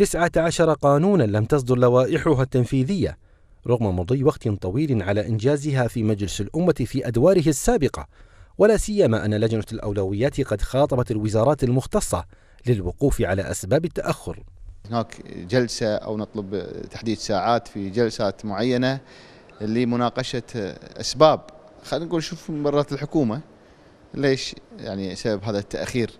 تسعة عشر قانونا لم تصدر لوائحها التنفيذية رغم مضي وقت طويل على إنجازها في مجلس الأمة في أدواره السابقة ولا سيما أن لجنة الأولويات قد خاطبت الوزارات المختصة للوقوف على أسباب التأخر هناك جلسة أو نطلب تحديد ساعات في جلسات معينة لمناقشة أسباب خلينا نقول شوف مرات الحكومة ليش يعني سبب هذا التأخير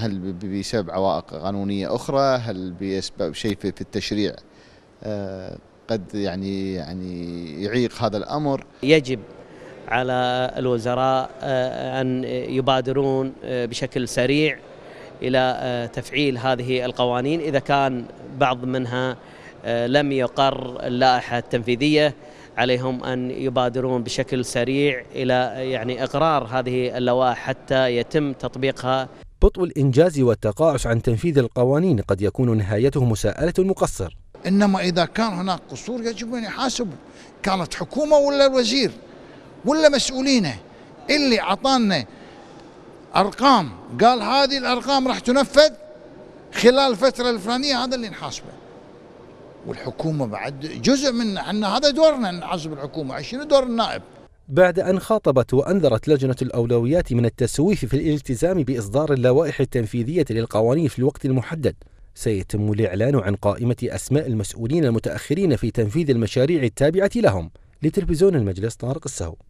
هل بسبب عوائق قانونيه اخرى هل بسبب شيء في التشريع آه، قد يعني يعني يعيق هذا الامر يجب على الوزراء آه، ان يبادرون آه، بشكل سريع الى تفعيل هذه القوانين اذا كان بعض منها لم يقر اللائحه التنفيذيه عليهم ان يبادرون بشكل سريع الى يعني اقرار هذه اللوائح حتى يتم تطبيقها بطء الإنجاز والتقاعس عن تنفيذ القوانين قد يكون نهايته مساءلة المقصر إنما إذا كان هناك قصور يجب أن يحاسبوا كانت حكومة ولا الوزير ولا مسؤولينه اللي أعطانا أرقام قال هذه الأرقام راح تنفذ خلال الفترة الفلانية هذا اللي نحاسبه والحكومة بعد جزء من عنا هذا دورنا نحاسب الحكومة شنو دور النائب بعد أن خاطبت وأنذرت لجنة الأولويات من التسويف في الالتزام بإصدار اللوائح التنفيذية للقوانين في الوقت المحدد سيتم الإعلان عن قائمة أسماء المسؤولين المتأخرين في تنفيذ المشاريع التابعة لهم لتلفزيون المجلس طارق السهو